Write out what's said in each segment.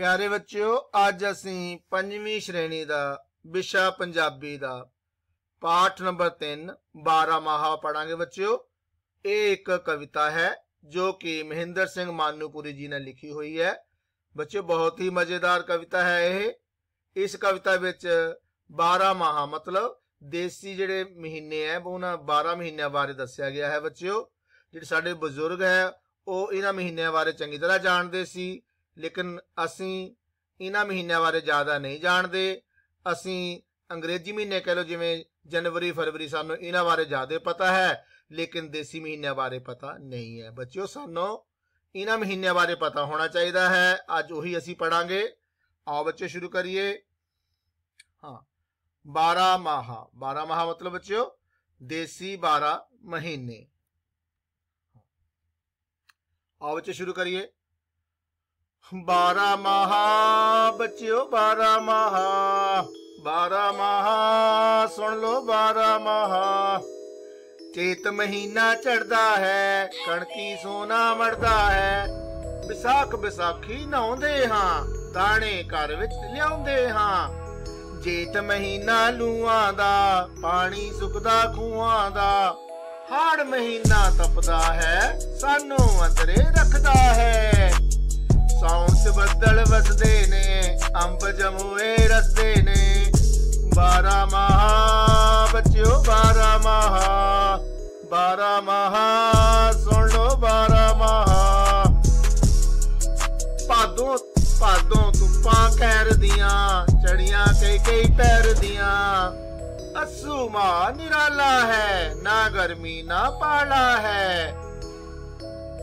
ਪਿਆਰੇ ਬੱਚਿਓ ਅੱਜ ਅਸੀਂ ਪੰਜਵੀਂ ਸ਼੍ਰੇਣੀ ਦਾ ਵਿਸ਼ਾ ਪੰਜਾਬੀ ਦਾ ਪਾਠ ਨੰਬਰ 3 12 ਮਹਾ ਪੜਾਂਗੇ ਬੱਚਿਓ ਇਹ ਇੱਕ ਕਵਿਤਾ ਹੈ ਜੋ ਕਿ ਮਹਿੰਦਰ ਸਿੰਘ ਮਾਨੂਪੁਰੀ ਜੀ ਨੇ ਲਿਖੀ ਹੋਈ ਹੈ ਬੱਚਿਓ ਬਹੁਤ ਹੀ ਮਜ਼ੇਦਾਰ ਕਵਿਤਾ ਹੈ ਇਹ ਇਸ ਕਵਿਤਾ ਵਿੱਚ 12 ਮਹਾ ਮਤਲਬ ਦੇਸੀ ਜਿਹੜੇ ਮਹੀਨੇ ਐ ਉਹਨਾਂ 12 ਮਹੀਨਿਆਂ ਬਾਰੇ ਦੱਸਿਆ ਗਿਆ ਹੈ ਬੱਚਿਓ ਜਿਹੜੇ ਸਾਡੇ ਬਜ਼ੁਰਗ ਹੈ ਉਹ ਇਹਨਾਂ ਮਹੀਨਿਆਂ ਬਾਰੇ ਚੰਗੀ ਤਰ੍ਹਾਂ ਜਾਣਦੇ ਸੀ ਲੇਕਿਨ ਅਸੀਂ ਇਹਨਾਂ ਮਹੀਨਿਆਂ ਬਾਰੇ ਜ਼ਿਆਦਾ ਨਹੀਂ ਜਾਣਦੇ ਅਸੀਂ ਅੰਗਰੇਜ਼ੀ ਮਹੀਨੇ ਕਹ ਲੋ ਜਿਵੇਂ ਜਨਵਰੀ ਫਰਵਰੀ ਸਾਨੂੰ ਇਹਨਾਂ ਬਾਰੇ ਜ਼ਿਆਦਾ ਪਤਾ ਹੈ ਲੇਕਿਨ ਦੇਸੀ ਮਹੀਨਿਆਂ ਬਾਰੇ ਪਤਾ ਨਹੀਂ ਹੈ ਬੱਚਿਓ ਸਾਨੂੰ ਇਹਨਾਂ ਮਹੀਨਿਆਂ ਬਾਰੇ ਪਤਾ ਹੋਣਾ ਚਾਹੀਦਾ ਹੈ ਅੱਜ ਉਹੀ ਅਸੀਂ ਪੜਾਂਗੇ ਆਓ ਬੱਚੇ ਸ਼ੁਰੂ ਕਰੀਏ ਹਾਂ 12 ਮਹਾ 12 ਮਹਾ ਮਤਲਬ ਬੱਚਿਓ ਦੇਸੀ 12 ਮਹੀਨੇ ਆਓ ਬੱਚੇ ਸ਼ੁਰੂ ਕਰੀਏ ਬਾਰਾ ਮਹਾ ਬੱਚਿਓ ਬਾਰਾ ਮਹਾ ਬਾਰਾ ਮਹਾ ਸੁਣ ਲੋ ਬਾਰਾ ਮਹਾ ਚੇਤ ਮਹੀਨਾ ਚੜਦਾ ਹੈ ਕਣਕੀ ਸੋਨਾ ਮੜਦਾ ਹੈ ਵਿਸਾਖ ਵਿਸਾਖੀ ਨਾਉਂਦੇ ਹਾਂ ਦਾਣੇ ਘਰ ਵਿੱਚ ਲਿਆਉਂਦੇ ਹਾਂ ਜੇਤ ਮਹੀਨਾ ਲੂਆਂ ਦਾ ਪਾਣੀ ਸੁੱਕਦਾ ਖੂਆਂ ਦਾ ਹਾੜ ਮਹੀਨਾ ਤਪਦਾ ਹੈ ਸਾਨੂੰ ਅੰਦਰੇ ਰੱਖਦਾ ਹੈ ਸੌਣ ਚ ਬੱਦਲ ਵਸਦੇ ਨੇ ਅੰਬ ਜਮੂਏ ਰਸਦੇ ਨੇ 12 ਮਹਾ ਬੱਚਿਓ 12 ਮਹਾ 12 ਮਹਾ ਸੁਣ ਲੋ 12 ਮਹਾ ਪਾਦੋਂ ਪਾਦੋਂ ਤੁਪਾਂ ਕਹਿਰ ਦੀਆਂ ਚੜੀਆਂ ਕਈ ਕਈ ਪੈਰ ਦੀਆਂ ਅਸੂ ਮਾ ਨਿਰਾਲਾ ਹੈ ਨਾ ਗਰਮੀ ਨਾ ਪਾਲਾ ਹੈ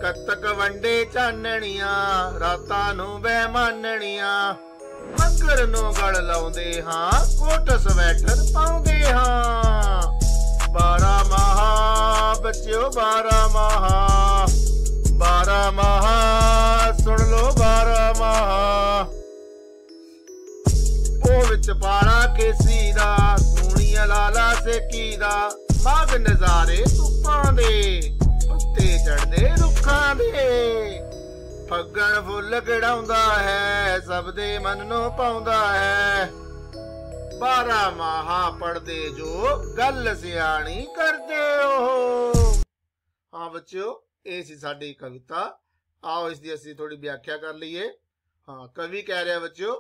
ਕੱਤਕ ਵੰਡੇ ਚਾਨਣੀਆਂ ਰਾਤਾਂ ਨੂੰ ਬਹਿਮਾਨਣੀਆਂ ਮੱਕਰ ਨੂੰ ਗੜ ਲਾਉਂਦੇ ਹਾਂ ਕੋਟ ਸਵੈਟਰ ਪਾਉਂਦੇ ਹਾਂ ਬਾਰਾ ਮਹਾ ਬੱਚਿਓ ਬਾਰਾ ਮਹਾ ਬਾਰਾ ਮਹਾ ਸੁਣ ਲੋ ਬਾਰਾ ਮਹਾ ਉਹ ਵਿੱਚ ਪਾਲਾ ਕੇਸੀ ਦਾ ਸੋਹਣੀਆਂ ਲਾਲਾ ਸੇ ਕੀ ਦਾ ਮਾਗ ਨਜ਼ਾਰੇ ਤੂੰ ਪਾਉਂਦੇ ਤੇ ਚੜਦੇ ਰੁੱਖਾਂ ਦੇ ਫੱਗਣ ਫੁੱਲ ਕਿੜਾਉਂਦਾ ਹੈ ਸਭ ਦੇ ਮਨ ਨੂੰ ਪਾਉਂਦਾ ਹੈ ਬਾਰਾ ਮਹਾ ਪੜਦੇ ਜੋ ਗੱਲ ਸਿਆਣੀ ਕਰਦੇ ਉਹ ਹਾਂ ਬੱਚਿਓ ਇਹ ਸੀ ਸਾਡੀ ਕਵਿਤਾ ਆਓ ਇਸ ਦੀ ਅਸੀਂ ਥੋੜੀ ਵਿਆਖਿਆ ਕਰ ਲਈਏ ਹਾਂ ਕਵੀ ਕਹਿ ਰਿਹਾ ਬੱਚਿਓ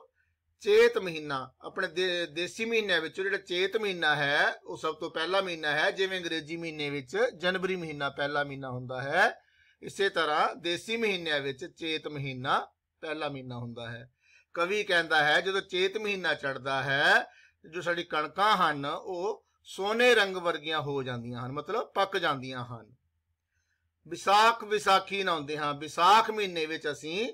ਚੇਤ ਮਹੀਨਾ ਆਪਣੇ ਦੇਸੀ ਮਹੀਨੇ ਵਿੱਚ ਜਿਹੜਾ ਚੇਤ ਮਹੀਨਾ ਹੈ ਉਹ ਸਭ ਤੋਂ ਪਹਿਲਾ ਮਹੀਨਾ ਹੈ ਜਿਵੇਂ ਅੰਗਰੇਜ਼ੀ ਮਹੀਨੇ ਵਿੱਚ ਜਨਵਰੀ ਮਹੀਨਾ ਪਹਿਲਾ ਮਹੀਨਾ ਹੁੰਦਾ ਹੈ ਇਸੇ ਤਰ੍ਹਾਂ ਦੇਸੀ ਮਹੀਨਿਆਂ ਵਿੱਚ ਚੇਤ ਮਹੀਨਾ ਪਹਿਲਾ ਮਹੀਨਾ ਹੁੰਦਾ ਹੈ ਕਵੀ ਕਹਿੰਦਾ ਹੈ ਜਦੋਂ ਚੇਤ ਮਹੀਨਾ ਚੜਦਾ ਹੈ ਜੋ ਸਾਡੀ ਕਣਕਾਂ ਹਨ ਉਹ ਸੋਨੇ ਰੰਗ ਵਰਗੀਆਂ ਹੋ ਜਾਂਦੀਆਂ ਹਨ ਮਤਲਬ ਪੱਕ ਜਾਂਦੀਆਂ ਹਨ ਵਿਸਾਖ ਵਿਸਾਖੀ ਨਾਉਂਦੇ ਹਾਂ ਵਿਸਾਖ ਮਹੀਨੇ ਵਿੱਚ ਅਸੀਂ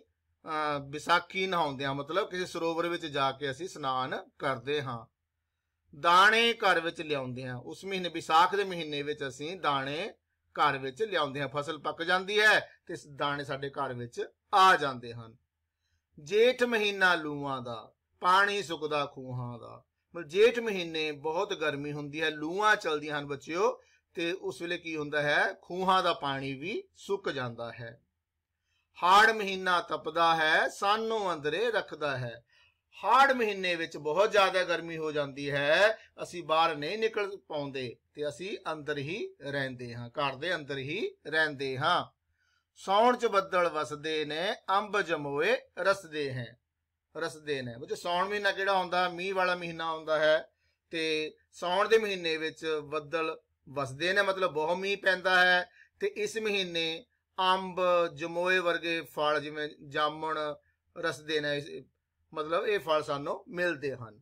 ਵਿਸਾਖੀ ਨਹਾਉਂਦੇ ਆ ਮਤਲਬ ਕਿਸੇ ਸਰੋਵਰ ਵਿੱਚ ਜਾ ਕੇ ਅਸੀਂ ਇਸ਼ਨਾਨ ਕਰਦੇ ਹਾਂ ਦਾਣੇ ਘਰ ਵਿੱਚ ਲਿਆਉਂਦੇ ਆ ਉਸ ਮਹੀਨੇ ਵਿਸਾਖ ਦੇ ਮਹੀਨੇ ਵਿੱਚ ਅਸੀਂ ਦਾਣੇ ਘਰ ਵਿੱਚ ਲਿਆਉਂਦੇ ਆ ਫਸਲ ਪੱਕ ਜਾਂਦੀ ਹੈ ਤੇ ਦਾਣੇ ਸਾਡੇ ਘਰ ਵਿੱਚ ਆ ਜਾਂਦੇ ਹਨ ਜੇਠ ਮਹੀਨਾ ਲੂਆਂ ਦਾ ਪਾਣੀ ਸੁੱਕਦਾ ਖੂਹਾਂ ਦਾ ਮਤਲਬ ਜੇਠ ਮਹੀਨੇ ਬਹੁਤ ਗਰਮੀ ਹੁੰਦੀ ਹੈ ਲੂਆਂ ਚਲਦੀਆਂ ਹਨ ਬੱਚਿਓ ਤੇ ਉਸ ਵੇਲੇ ਕੀ ਹੁੰਦਾ ਹੈ ਖੂਹਾਂ ਦਾ ਪਾਣੀ ਵੀ ਸੁੱਕ ਜਾਂਦਾ ਹੈ ਹਾੜ ਮਹੀਨਾ ਤਪਦਾ ਹੈ ਸਾਨੂੰ ਅੰਦਰੇ ਰੱਖਦਾ ਹੈ ਹਾੜ ਮਹੀਨੇ ਵਿੱਚ ਬਹੁਤ ਜ਼ਿਆਦਾ ਗਰਮੀ ਹੋ ਜਾਂਦੀ ਹੈ ਅਸੀਂ ਬਾਹਰ ਨਹੀਂ ਨਿਕਲ ਪਾਉਂਦੇ ਤੇ ਅਸੀਂ ਅੰਦਰ ਹੀ ਰਹਿੰਦੇ ਹਾਂ ਘਰ ਦੇ ਅੰਦਰ ਹੀ ਰਹਿੰਦੇ ਹਾਂ ਸੌਣ ਚ ਬੱਦਲ ਵਸਦੇ ਨੇ ਅੰਬ ਜਮੋਏ ਰਸਦੇ ਹੈ ਰਸਦੇ ਨੇ ਬੱਚੇ ਸੌਣ ਮਹੀਨਾ ਕਿਹੜਾ ਹੁੰਦਾ ਮੀਂਹ ਵਾਲਾ ਮਹੀਨਾ ਹੁੰਦਾ ਹੈ ਤੇ ਸੌਣ ਦੇ ਮਹੀਨੇ ਵਿੱਚ ਬੱਦਲ ਵਸਦੇ ਨੇ ਮਤਲਬ ਬਹੁਤ ਮੀਂਹ ਪੈਂਦਾ ਹੈ ਤੇ ਇਸ ਮਹੀਨੇ ਅੰਬ ਜਮੋਏ ਵਰਗੇ ਫਲ ਜਿਵੇਂ ਜਾਮਣ ਰਸਦੇ ਨੇ ਮਤਲਬ ਇਹ ਫਲ ਸਾਨੂੰ ਮਿਲਦੇ ਹਨ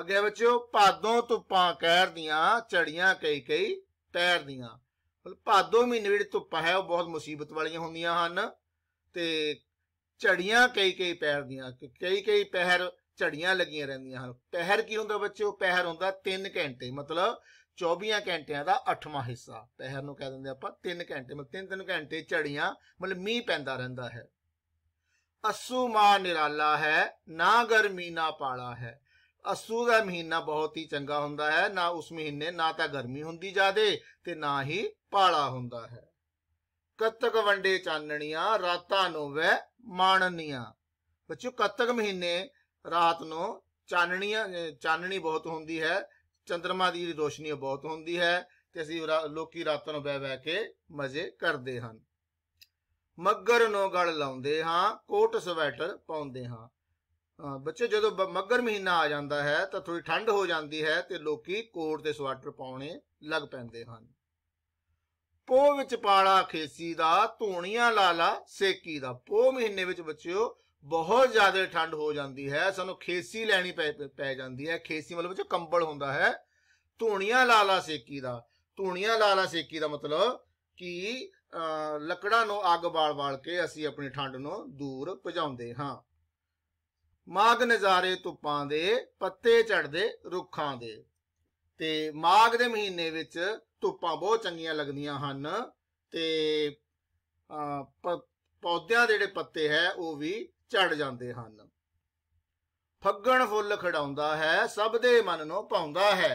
ਅੱਗੇ ਬੱਚਿਓ ਭਾਦੋਂ ਧੁੱਪਾਂ ਕਹਿਰ ਦੀਆਂ ਚੜੀਆਂ ਕਈ ਕਈ ਮਤਲਬ ਭਾਦੋਂ ਮਹੀਨੇ ਵਿੱਚ ਧੁੱਪ ਹੈ ਉਹ ਬਹੁਤ ਮੁਸੀਬਤ ਵਾਲੀਆਂ ਹੁੰਦੀਆਂ ਹਨ ਤੇ ਝੜੀਆਂ ਕਈ ਕਈ ਪੈਰ ਦੀਆਂ ਕਈ ਕਈ ਪਹਿਰ ਝੜੀਆਂ ਲੱਗੀਆਂ ਰਹਿੰਦੀਆਂ ਹਨ ਪਹਿਰ ਕੀ ਹੁੰਦਾ ਬੱਚਿਓ ਪਹਿਰ ਹੁੰਦਾ 3 ਘੰਟੇ ਮਤਲਬ 24 ਘੰਟਿਆਂ ਦਾ 8ਵਾਂ ਹਿੱਸਾ ਪਹਿਰ ਨੂੰ ਕਹਿ ਦਿੰਦੇ ਆਪਾਂ 3 ਘੰਟੇ ਮਤਲਬ 3-3 ਘੰਟੇ ਝੜੀਆਂ ਮਤਲਬ ਮੀਂਹ ਪੈਂਦਾ ਰਹਿੰਦਾ ਹੈ ਅਸੂ ਮਾ ਨਿਰਾਲਾ ਹੈ ਨਾ ਗਰਮੀ ਨਾ ਪਾਲਾ ਹੈ ਅਸੂ ਦਾ ਮਹੀਨਾ ਬਹੁਤ ਹੀ ਚੰਗਾ ਹੁੰਦਾ ਹੈ ਨਾ ਉਸ ਮਹੀਨੇ ਨਾ ਤਾਂ ਗਰਮੀ ਹੁੰਦੀ ਜਾਦੇ ਤੇ ਨਾ ਹੀ ਪਾਲਾ ਹੁੰਦਾ ਹੈ ਕੱਤਕ ਵੰਡੇ ਚਾਨਣੀਆਂ ਰਾਤਾਂ ਨੂੰ ਵੈ ਮਾਣਨੀਆਂ ਬੱਚੋ ਕੱਤਕ ਮਹੀਨੇ ਰਾਤ ਨੂੰ ਚਾਨਣੀਆਂ ਚਾਨਣੀ ਬਹੁਤ ਹੁੰਦੀ ਹੈ ਚੰਦਰਮਾ ਦੀ ਰੋਸ਼ਨੀ ਬਹੁਤ ਹੁੰਦੀ ਹੈ ਤੇ ਅਸੀਂ ਲੋਕੀ ਰਾਤਾਂ ਨੂੰ ਬਹਿ ਬਹਿ ਕੇ ਮਜ਼ੇ ਕਰਦੇ ਹਨ ਮੱਗਰ ਨੂੰ ਗਲ ਲਾਉਂਦੇ ਹਾਂ ਕੋਟ ਸਵੈਟਰ ਪਾਉਂਦੇ ਹਾਂ ਬੱਚੇ ਜਦੋਂ ਮੱਗਰ ਮਹੀਨਾ ਆ ਜਾਂਦਾ ਹੈ ਤਾਂ ਥੋੜੀ ਠੰਡ ਹੋ ਜਾਂਦੀ ਹੈ ਤੇ ਲੋਕੀ ਕੋਟ ਤੇ ਸਵੈਟਰ ਪਾਉਣੇ ਲੱਗ ਪੈਂਦੇ ਹਨ ਪੋ ਵਿੱਚ ਪਾਲਾ ਖੇਸੀ ਦਾ ਧੋਣੀਆਂ ਲਾਲਾ ਸੇਕੀ ਦਾ ਪੋ ਮਹੀਨੇ ਵਿੱਚ ਬੱਚਿਓ ਬਹੁਤ ਜ਼ਿਆਦਾ ਠੰਡ ਹੋ ਜਾਂਦੀ ਹੈ ਸਾਨੂੰ ਖੇਸੀ ਲੈਣੀ ਪੈ ਜਾਂਦੀ ਹੈ ਖੇਸੀ ਮਤਲਬ ਜੋ ਕੰਬਲ ਹੁੰਦਾ ਹੈ ਧੂਣੀਆਂ ਲਾਲਾ ਸੇਕੀ ਦਾ ਧੂਣੀਆਂ ਲਾਲਾ ਸੇਕੀ ਦਾ ਮਤਲਬ ਕਿ ਲੱਕੜਾਂ ਨੂੰ ਅੱਗ ਬਾਲ-ਬਾਲ ਕੇ ਅਸੀਂ ਆਪਣੀ ਠੰਡ ਨੂੰ ਦੂਰ ਭਜਾਉਂਦੇ ਹਾਂ ਮਾਗ ਨਜ਼ਾਰੇ ਧੁੱਪਾਂ ਦੇ ਪੱਤੇ ਝੜਦੇ ਰੁੱਖਾਂ ਦੇ ਤੇ ਮਾਗ ਦੇ ਮਹੀਨੇ ਵਿੱਚ ਧੁੱਪਾਂ ਬਹੁਤ ਚੰਗੀਆਂ ਲੱਗਦੀਆਂ ਹਨ ਤੇ ਪੌਦਿਆਂ ਦੇ ਜਿਹੜੇ ਪੱਤੇ ਹੈ ਉਹ ਵੀ ਚੜ ਜਾਂਦੇ ਹਨ ਫੱਗਣ ਫੁੱਲ ਖੜਾਉਂਦਾ ਹੈ ਸਭ ਦੇ ਮਨ ਨੂੰ ਪਾਉਂਦਾ ਹੈ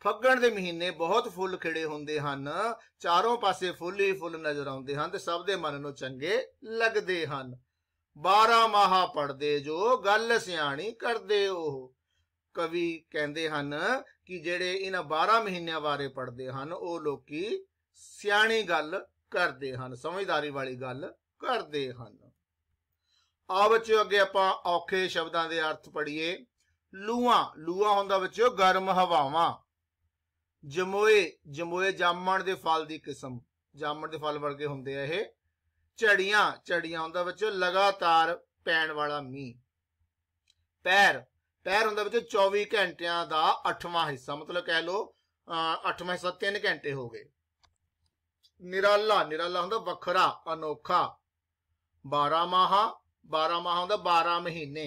ਫੱਗਣ ਦੇ ਮਹੀਨੇ ਬਹੁਤ ਫੁੱਲ ਖਿੜੇ ਹੁੰਦੇ ਹਨ ਚਾਰੋਂ ਪਾਸੇ ਫੁੱਲ ਹੀ ਫੁੱਲ ਨਜ਼ਰ ਆਉਂਦੇ ਹਨ ਤੇ ਸਭ ਦੇ ਮਨ ਨੂੰ ਚੰਗੇ ਲੱਗਦੇ ਹਨ 12 ਮਾਹਾ ਪੜਦੇ ਜੋ ਗੱਲ ਸਿਆਣੀ ਕਰਦੇ ਉਹ ਕਵੀ ਕਹਿੰਦੇ ਹਨ ਕਿ ਜਿਹੜੇ ਇਹਨਾਂ 12 ਮਹੀਨਿਆਂ ਬਾਰੇ ਪੜਦੇ ਹਨ ਉਹ ਲੋਕੀ ਸਿਆਣੀ ਗੱਲ ਕਰਦੇ ਹਨ ਸਮਝਦਾਰੀ ਵਾਲੀ ਗੱਲ ਕਰਦੇ ਹਨ ਆ ਬੱਚਿਓ ਅੱਗੇ ਆਪਾਂ ਔਖੇ ਸ਼ਬਦਾਂ ਦੇ ਅਰਥ ਪੜੀਏ ਲੂਆ ਲੂਆ ਹੁੰਦਾ ਬੱਚਿਓ ਗਰਮ ਹਵਾਵਾਂ ਜਮੋਏ ਜਮੋਏ ਜਾਮਣ ਦੇ ਫਲ ਦੀ ਕਿਸਮ ਜਾਮਣ ਦੇ ਫਲ ਵਰਗੇ ਹੁੰਦੇ ਆ ਇਹ ਝੜੀਆਂ ਝੜੀਆਂ ਹੁੰਦਾ ਬੱਚਿਓ ਲਗਾਤਾਰ ਪੈਣ ਵਾਲਾ ਮੀਂਹ ਪੈਰ ਪੈਰ ਹੁੰਦਾ ਬੱਚਿਓ 24 ਘੰਟਿਆਂ ਦਾ 8ਵਾਂ ਹਿੱਸਾ ਮਤਲਬ ਕਹਿ ਲਓ 8ਵਾਂ ਹਿੱਸਾ 3 ਘੰਟੇ ਹੋ ਗਏ ਨਿਰਾਲਾ ਨਿਰਾਲਾ ਹੁੰਦਾ ਵੱਖਰਾ ਅਨੋਖਾ 12 ਮਾਹਾ 12 ਮਾਹ ਹੁੰਦਾ 12 ਮਹੀਨੇ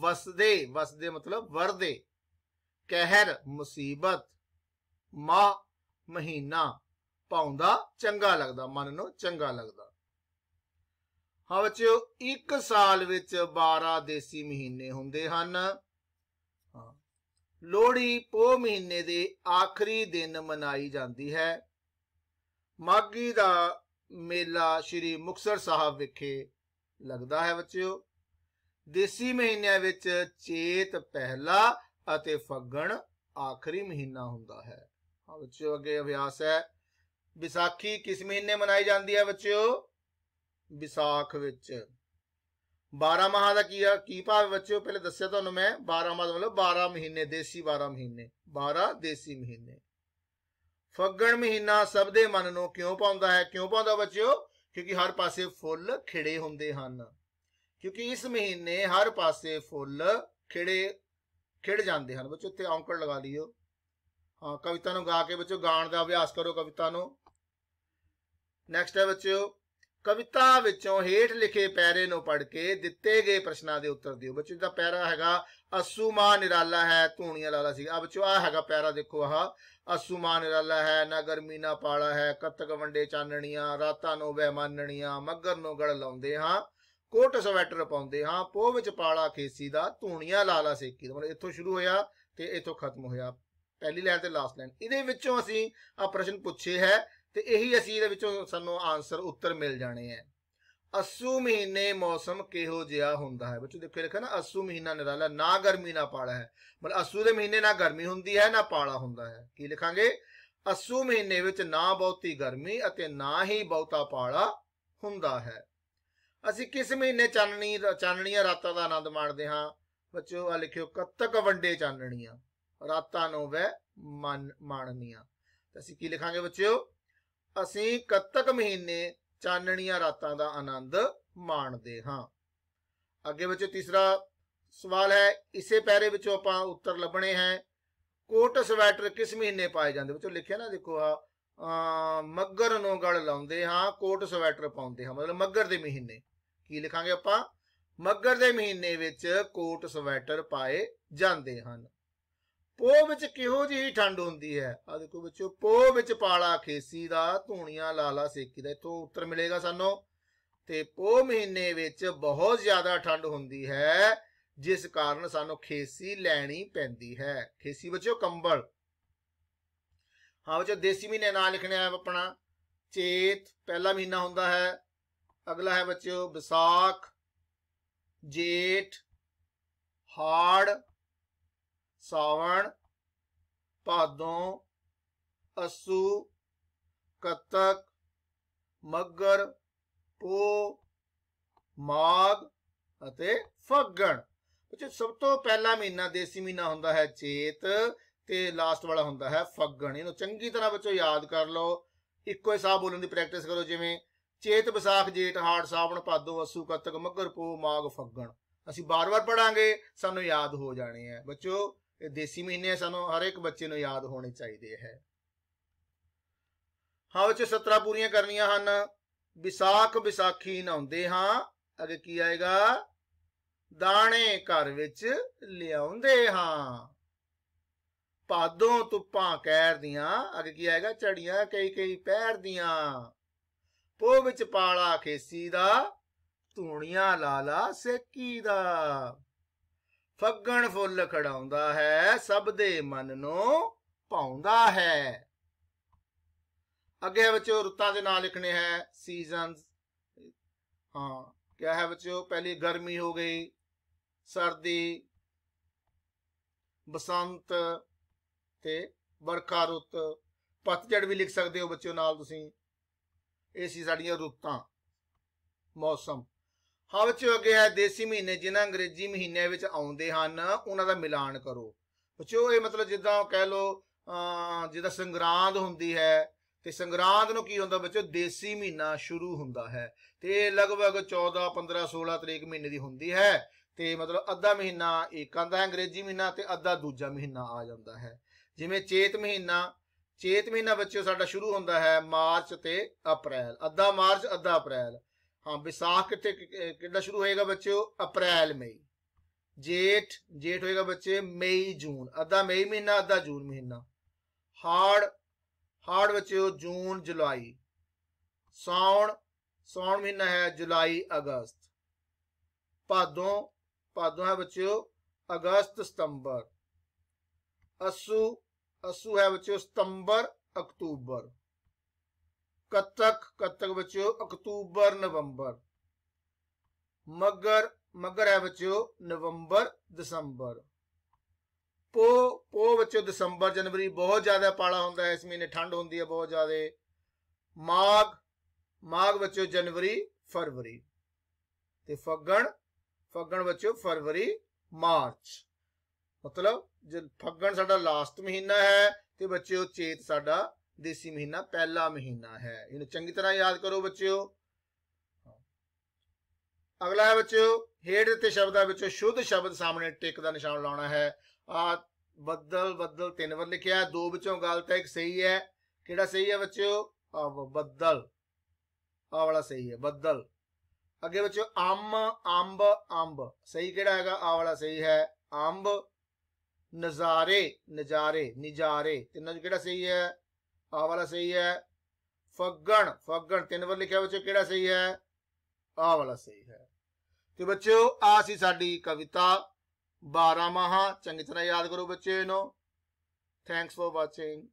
ਵਸਦੇ ਵਸਦੇ ਮਤਲਬ ਵਰਦੇ ਕਹਿਰ ਮੁਸੀਬਤ ਮਾ ਮਹੀਨਾ ਪਾਉਂਦਾ ਚੰਗਾ ਲੱਗਦਾ ਮਨ ਨੂੰ ਚੰਗਾ ਲੱਗਦਾ ਹਾਂ ਬੱਚਿਓ ਇੱਕ ਸਾਲ ਵਿੱਚ 12 ਦੇਸੀ ਮਹੀਨੇ ਹੁੰਦੇ ਹਨ ਲੋਹੜੀ ਪੋ ਮਹੀਨੇ ਦੇ ਆਖਰੀ ਦਿਨ ਮਨਾਈ ਜਾਂਦੀ ਹੈ ਮਾਗੀ ਦਾ ਮੇਲਾ ਸ੍ਰੀ ਮੁਕਸਰ ਸਾਹਿਬ ਵਿਖੇ ਲੱਗਦਾ ਹੈ ਬੱਚਿਓ ਦੇਸੀ ਮਹੀਨਿਆਂ ਵਿੱਚ ਚੇਤ ਪਹਿਲਾ ਅਤੇ ਫੱਗਣ ਆਖਰੀ ਮਹੀਨਾ ਹੁੰਦਾ ਹੈ ਹਾਂ ਬੱਚਿਓ ਅੱਗੇ ਅਭਿਆਸ ਹੈ ਵਿਸਾਖੀ ਕਿਸ ਮਹੀਨੇ ਮਨਾਈ ਜਾਂਦੀ ਹੈ ਬੱਚਿਓ ਵਿਸਾਖ ਵਿੱਚ 12 ਮਾਹ ਦਾ ਕੀ ਕੀ ਭਾਵ ਬੱਚਿਓ ਪਹਿਲੇ ਦੱਸਿਆ ਤੁਹਾਨੂੰ ਮੈਂ 12 ਮਾਹ ਦਾ ਮਤਲਬ 12 ਮਹੀਨੇ ਦੇਸੀ 12 ਮਹੀਨੇ 12 ਦੇਸੀ ਮਹੀਨੇ ਫੱਗਣ ਮਹੀਨਾ ਸਭ ਦੇ ਮਨ ਨੂੰ ਕਿਉਂ ਪਾਉਂਦਾ ਹੈ ਕਿਉਂ ਪਾਉਂਦਾ ਬੱਚਿਓ ਕਿਉਂਕਿ ਹਰ ਪਾਸੇ ਫੁੱਲ ਖਿੜੇ ਹੁੰਦੇ ਹਨ ਕਿਉਂਕਿ ਇਸ ਮਹੀਨੇ ਹਰ ਪਾਸੇ ਫੁੱਲ ਖਿੜੇ ਖਿੜ ਜਾਂਦੇ ਹਨ ਬੱਚੋ ਤੇ ਔਂਕੜ ਲਗਾ ਲਿਓ ਹਾਂ ਕਵਿਤਾ ਨੂੰ ਗਾ ਕੇ ਬੱਚੋ ਗਾਣ ਦਾ ਅਭਿਆਸ ਕਰੋ ਕਵਿਤਾ ਨੂੰ ਨੈਕਸਟ ਹੈ ਬੱਚਿਓ ਕਵਿਤਾ ਵਿੱਚੋਂ ਹੇਠ ਲਿਖੇ ਪੈਰੇ ਨੂੰ ਪੜ੍ਹ ਕੇ ਦਿੱਤੇ ਗਏ ਪ੍ਰਸ਼ਨਾਂ ਦੇ ਉੱਤਰ ਦਿਓ ਬੱਚੇ ਦਾ ਪੈਰਾ ਹੈਗਾ ਅਸੂ ਮਾਂ ਨਿਰਾਲਾ ਹੈ ਧੂਣੀਆਂ ਲਾਲਾ ਸੀ ਆ ਬੱਚੋ ਆ ਹੈਗਾ ਪੈਰਾ ਦੇਖੋ ਆਹ ਅਸੂ ਮਾਂ ਨਿਰਾਲਾ ਹੈ ਨਾ ਗਰਮੀ ਨਾ ਪਾਲਾ ਹੈ ਕਤਕ ਵੰਡੇ ਚਾਨਣੀਆਂ ਰਾਤਾਂ ਨੂੰ ਬਹਿਮਾਨਣੀਆਂ ਮੱਗਰ ਨੂੰ ਗੜ ਲਾਉਂਦੇ ਹਾਂ ਕੋਟ ਸਵੈਟਰ ਪਾਉਂਦੇ ਹਾਂ ਪੋਹ ਵਿੱਚ ਪਾਲਾ ਖੇਸੀ ਦਾ ਧੂਣੀਆਂ ਲਾਲਾ ਸੇਕੀ ਮਤਲਬ ਇੱਥੋਂ ਸ਼ੁਰੂ ਹੋਇਆ ਤੇ ਇੱਥੋਂ ਖਤਮ ਹੋਇਆ ਪਹਿਲੀ ਲਾਈਨ ਤੇ ਲਾਸਟ ਲਾਈਨ ਇਹਦੇ ਵਿੱਚੋਂ ਅਸੀਂ ਆ ਪ੍ਰਸ਼ਨ ਪੁੱਛੇ ਹੈ ਤੇ ਇਹੀ ਅਸੀਂ ਇਹਦੇ ਵਿੱਚੋਂ ਸਾਨੂੰ ਆਨਸਰ ਉੱਤਰ ਮਿਲ ਜਾਣੇ ਆ ਅਸੂ ਮਹੀਨੇ ਮੌਸਮ ਕਿਹੋ ਜਿਹਾ ਹੁੰਦਾ ਹੈ ਬੱਚੋ ਦੇਖੋ ਲਿਖਿਆ ਨਾ ਅਸੂ ਮਹੀਨਾ ਨਿਰਾਲਾ ਨਾ ਗਰਮੀ ਨਾ ਪਾਲਾ ਹੈ ਮਤਲਬ ਅਸੂ ਦੇ ਮਹੀਨੇ ਨਾ ਗਰਮੀ ਹੁੰਦੀ ਹੈ ਨਾ ਪਾਲਾ ਹੁੰਦਾ ਹੈ ਕੀ ਲਿਖਾਂਗੇ ਅਸੂ ਮਹੀਨੇ ਵਿੱਚ ਨਾ ਬਹੁਤੀ ਗਰਮੀ ਅਤੇ ਨਾ ਹੀ ਬਹੁਤਾ ਪਾਲਾ ਹੁੰਦਾ ਹੈ ਅਸੀਂ ਕਿਸ ਮਹੀਨੇ ਚਾਨਣੀ ਚਾਨਣੀਆਂ ਰਾਤਾਂ ਦਾ ਆਨੰਦ ਮਾਣਦੇ ਹਾਂ ਬੱਚੋ ਆ ਲਿਖਿਓ ਕੱਤਕ ਵੰਡੇ ਚਾਨਣੀਆਂ ਰਾਤਾਂ ਨੂੰ ਵੈ ਮਨ ਮਾਣਨੀਆਂ ਤੇ ਅਸੀਂ ਕੀ ਲਿਖਾਂਗੇ ਬੱਚਿਓ ਅਸੀਂ ਕੱਤਕ ਮਹੀਨੇ ਚਾਨਣੀਆਂ ਰਾਤਾਂ ਦਾ ਆਨੰਦ ਮਾਣਦੇ ਹਾਂ ਅੱਗੇ ਵਿੱਚ ਤੀਸਰਾ ਸਵਾਲ ਹੈ ਇਸੇ ਪੈਰੇ ਵਿੱਚੋਂ ਆਪਾਂ ਉੱਤਰ ਲੱਭਣੇ ਹੈ ਕੋਟ ਸਵੈਟਰ ਕਿਸ ਮਹੀਨੇ ਪਾਏ ਜਾਂਦੇ ਵਿੱਚੋਂ ਲਿਖਿਆ ਨਾ ਦੇਖੋ ਆ ਮੱਗਰ ਨੂੰ ਗਲ ਲਾਉਂਦੇ ਹਾਂ ਕੋਟ ਸਵੈਟਰ ਪਾਉਂਦੇ ਹਾਂ ਮਤਲਬ ਮੱਗਰ ਦੇ ਮਹੀਨੇ ਕੀ ਲਿਖਾਂਗੇ ਆਪਾਂ ਮੱਗਰ ਦੇ ਮਹੀਨੇ ਵਿੱਚ ਕੋਟ ਸਵੈਟਰ ਪਾਏ ਜਾਂਦੇ ਹਨ ਪੋ ਵਿੱਚ ਕਿਹੋ ਜਿਹੀ ਠੰਡ ਹੁੰਦੀ ਹੈ ਆ ਦੇਖੋ ਬੱਚਿਓ ਪੋ ਵਿੱਚ ਪਾਲਾ ਖੇਸੀ ਦਾ ਧੂਣੀਆਂ ਲਾਲਾ ਸੇਕੀ ਦਾ ਇਥੋਂ ਉੱਤਰ ਮਿਲੇਗਾ ਸਾਨੂੰ ਤੇ ਪੋ ਮਹੀਨੇ ਵਿੱਚ ਬਹੁਤ ਜ਼ਿਆਦਾ ਠੰਡ ਹੁੰਦੀ ਹੈ ਜਿਸ ਕਾਰਨ ਸਾਨੂੰ ਖੇਸੀ ਲੈਣੀ ਪੈਂਦੀ ਹੈ ਖੇਸੀ ਬੱਚਿਓ ਕੰਬਲ ਹਾਂ ਬੱਚਿਓ ਦੇਸੀ ਮਹੀਨੇ ਨਾਂ ਲਿਖਣਾ ਹੈ ਆਪਣਾ ਚੇਤ ਪਹਿਲਾ ਮਹੀਨਾ ਹੁੰਦਾ ਹੈ ਅਗਲਾ ਹੈ ਬੱਚਿਓ ਵਿਸਾਖ ਜੇਠ ਹਾੜ ਸਾਵਣ ਭਾਦੋਂ ਅਸੂ ਕਤਕ ਮੱਗਰ ਪੋ ਮਾਗ ਅਤੇ ਫੱਗਣ ਵਿੱਚ ਸਭ ਤੋਂ ਪਹਿਲਾ ਮਹੀਨਾ ਦੇਸੀ ਮਹੀਨਾ ਹੁੰਦਾ ਹੈ ਚੇਤ ਤੇ ਲਾਸਟ ਵਾਲਾ ਹੁੰਦਾ ਹੈ ਫੱਗਣ ਇਹਨੂੰ ਚੰਗੀ ਤਰ੍ਹਾਂ ਬੱਚੋ ਯਾਦ ਕਰ ਲਓ ਇੱਕੋ ਹੀ ਸਾਹ ਬੋਲਣ ਦੀ ਪ੍ਰੈਕਟਿਸ ਕਰੋ ਜਿਵੇਂ ਚੇਤ ਵਿਸਾਖ ਜੇਠ ਹਾੜ ਸਾਵਣ ਭਾਦੋਂ ਅਸੂ ਕਤਕ ਮੱਗਰ ਪੋ ਮਾਗ ਫੱਗਣ ਅਸੀਂ ਬਾਰ-ਬਾਰ ਪੜਾਂਗੇ ਸਾਨੂੰ ਯਾਦ ਹੋ ਜਾਣੇ ਆ ਬੱਚੋ ਇਹ ਦੇਸੀ ਮਹੀਨੇ ਸਾਨੂੰ ਹਰ ਇੱਕ ਬੱਚੇ ਨੂੰ ਯਾਦ ਹੋਣੇ ਚਾਹੀਦੇ ਹੈ ਹਾਂ ਵਿੱਚ 17 ਪੂਰੀਆਂ ਕਰਨੀਆਂ ਹਨ ਵਿਸਾਖ ਵਿਸਾਖੀ ਨਾਉਂਦੇ ਹਾਂ ਅਗੇ ਕੀ ਆਏਗਾ ਦਾਣੇ ਘਰ ਵਿੱਚ ਲਿਆਉਂਦੇ ਹਾਂ ਪਾਦੋਂ ਤੁਪਾਂ ਕਹਿਰ ਦੀਆਂ ਅਗੇ ਕੀ ਆਏਗਾ ਝੜੀਆਂ ਕਈ ਕਈ ਪੈਰ ਦੀਆਂ ਪੋ ਵਿੱਚ ਪਾਲਾ ਖੇਸੀ ਦਾ ਧੂਣੀਆਂ ਲਾਲਾ ਸੇਕੀ ਦਾ ਫੱਗਣ ਫੁੱਲ ਖੜਾਉਂਦਾ ਹੈ ਸਭ ਦੇ ਮਨ ਨੂੰ ਪਾਉਂਦਾ ਹੈ ਅੱਗੇ ਬੱਚੋ ਰੁੱਤਾਂ ਦੇ ਨਾਂ ਲਿਖਣੇ ਹੈ ਸੀਜ਼ਨਸ ਹਾਂ ਕਿਆ ਹੈ ਬੱਚੋ ਪਹਿਲੀ ਗਰਮੀ ਹੋ ਗਈ ਸਰਦੀ ਬਸੰਤ ਤੇ ਵਰਖਾ ਰੁੱਤ ਪਤਝੜ ਵੀ ਲਿਖ ਸਕਦੇ ਹੋ ਬੱਚਿਓ ਨਾਲ ਤੁਸੀਂ ਇਹ ਸੀ ਸਾਡੀਆਂ ਰੁੱਤਾਂ ਮੌਸਮ ਚ ਹੋ ਗਿਆ ਹੈ ਦੇਸੀ ਮਹੀਨੇ ਜਿਨ੍ਹਾਂ ਅੰਗਰੇਜ਼ੀ ਮਹੀਨੇ ਵਿੱਚ ਆਉਂਦੇ ਹਨ ਉਹਨਾਂ ਦਾ ਮਿਲਾਨ ਕਰੋ ਬੱਚੋ ਇਹ ਮਤਲਬ ਜਿੱਦਾਂ ਕਹਿ ਲੋ ਜਿਹਦਾ ਸੰਗਰਾਂਦ ਹੁੰਦੀ ਹੈ ਤੇ ਸੰਗਰਾਂਦ ਨੂੰ ਕੀ ਹੁੰਦਾ ਬੱਚੋ ਦੇਸੀ ਮਹੀਨਾ ਸ਼ੁਰੂ ਹੁੰਦਾ ਹੈ ਤੇ ਲਗਭਗ 14 15 16 ਤਰੀਕ ਮਹੀਨੇ ਦੀ ਹੁੰਦੀ ਹੈ ਤੇ ਮਤਲਬ ਅੱਧਾ ਮਹੀਨਾ ਇੱਕਾਂ ਦਾ ਅੰਗਰੇਜ਼ੀ ਮਹੀਨਾ ਤੇ ਅੱਧਾ ਦੂਜਾ ਮਹੀਨਾ ਆ ਜਾਂਦਾ ਹੈ ਜਿਵੇਂ ਚੇਤ ਮਹੀਨਾ ਚੇਤ ਮਹੀਨਾ ਬੱਚੋ ਸਾਡਾ ਸ਼ੁਰੂ ਹੁੰਦਾ ਹੈ ਮਾਰਚ ਤੇ ਅਪ੍ਰੈਲ ਅੱਧਾ ਮਾਰਚ ਅੱਧਾ ਅਪ੍ਰੈਲ ਹਾਂ ਵਿਸਾਖ ਕਿੱਥੇ ਕਿੱਦਾਂ ਸ਼ੁਰੂ ਹੋਏਗਾ ਬੱਚਿਓ ਅਪ੍ਰੈਲ ਮਈ ਜੇਠ ਜੇਠ ਹੋਏਗਾ ਬੱਚੇ ਮਈ ਜੂਨ ਅੱਧਾ ਮਈ ਮਹੀਨਾ ਅੱਧਾ ਜੂਨ ਮਹੀਨਾ ਹਾੜ ਹਾੜ ਬੱਚਿਓ ਜੂਨ ਜੁਲਾਈ ਸਾਉਣ ਸਾਉਣ ਮਹੀਨਾ ਹੈ ਜੁਲਾਈ ਅਗਸਤ ਪਾਦੋ ਪਾਦੋ ਹੈ ਬੱਚਿਓ ਅਗਸਤ ਸਤੰਬਰ ਅਸੂ ਅਸੂ ਹੈ ਬੱਚਿਓ ਸਤੰਬਰ ਅਕਤੂਬਰ ਕੱਤਕ ਕੱਤਕ ਬੱਚਿਓ ਅਕਤੂਬਰ ਨਵੰਬਰ ਮਗਰ ਮਗਰ ਹੈ ਬੱਚਿਓ ਨਵੰਬਰ ਦਸੰਬਰ ਪੋ ਪੋ ਬੱਚਿਓ ਦਸੰਬਰ ਜਨਵਰੀ ਬਹੁਤ ਜ਼ਿਆਦਾ ਪਾਲਾ ਹੁੰਦਾ ਇਸ ਮਹੀਨੇ ਠੰਡ ਹੁੰਦੀ ਹੈ ਬਹੁਤ ਜ਼ਿਆਦਾ ਮਾਗ ਮਾਗ ਬੱਚਿਓ ਜਨਵਰੀ ਫਰਵਰੀ ਤੇ ਫੱਗਣ ਫੱਗਣ ਬੱਚਿਓ ਫਰਵਰੀ ਮਾਰਚ ਮਤਲਬ ਜੇ ਫੱਗਣ ਸਾਡਾ ਲਾਸਟ ਮਹੀਨਾ ਹੈ ਤੇ ਬੱਚਿਓ ਚੇਤ ਸਾਡਾ ਦੇਸੀ ਮਹੀਨਾ ਪਹਿਲਾ ਮਹੀਨਾ ਹੈ ਇਹਨੂੰ ਚੰਗੀ ਤਰ੍ਹਾਂ ਯਾਦ ਕਰੋ ਬੱਚਿਓ ਅਗਲਾ ਹੈ ਬੱਚਿਓ ਹੇਠ ਦਿੱਤੇ ਸ਼ਬਦਾਂ ਵਿੱਚੋਂ ਸ਼ੁੱਧ ਸ਼ਬਦ ਸਾਹਮਣੇ ਟਿਕ ਦਾ ਨਿਸ਼ਾਨ ਲਾਉਣਾ ਹੈ ਆ ਬੱਦਲ ਬੱਦਲ ਤਿੰਨ ਵਾਰ ਲਿਖਿਆ ਦੋ ਵਿੱਚੋਂ ਗਲਤ ਹੈ ਇੱਕ ਸਹੀ ਹੈ ਕਿਹੜਾ ਸਹੀ ਹੈ ਬੱਚਿਓ ਆ ਬੱਦਲ ਆ ਵਾਲਾ ਸਹੀ ਹੈ ਬੱਦਲ ਅੱਗੇ ਬੱਚਿਓ ਅੰਮ ਅੰਬ ਅੰਬ ਸਹੀ ਕਿਹੜਾ ਹੈਗਾ ਆ ਵਾਲਾ ਸਹੀ ਹੈ ਅੰਬ ਨਜ਼ਾਰੇ ਨਜ਼ਾਰੇ ਨਿਜ਼ਾਰੇ ਤਿੰਨਾਂ ਚ ਕਿਹੜਾ ਸਹੀ ਹੈ आ वाला सही है फगण फग्गण तीन बार लिखा बच्चों केड़ा सही है आ वाला सही है तो बच्चों आ सी साड़ी कविता बारह माह चंगी तरह याद करो बच्चे थैंक्स फॉर वॉचिंग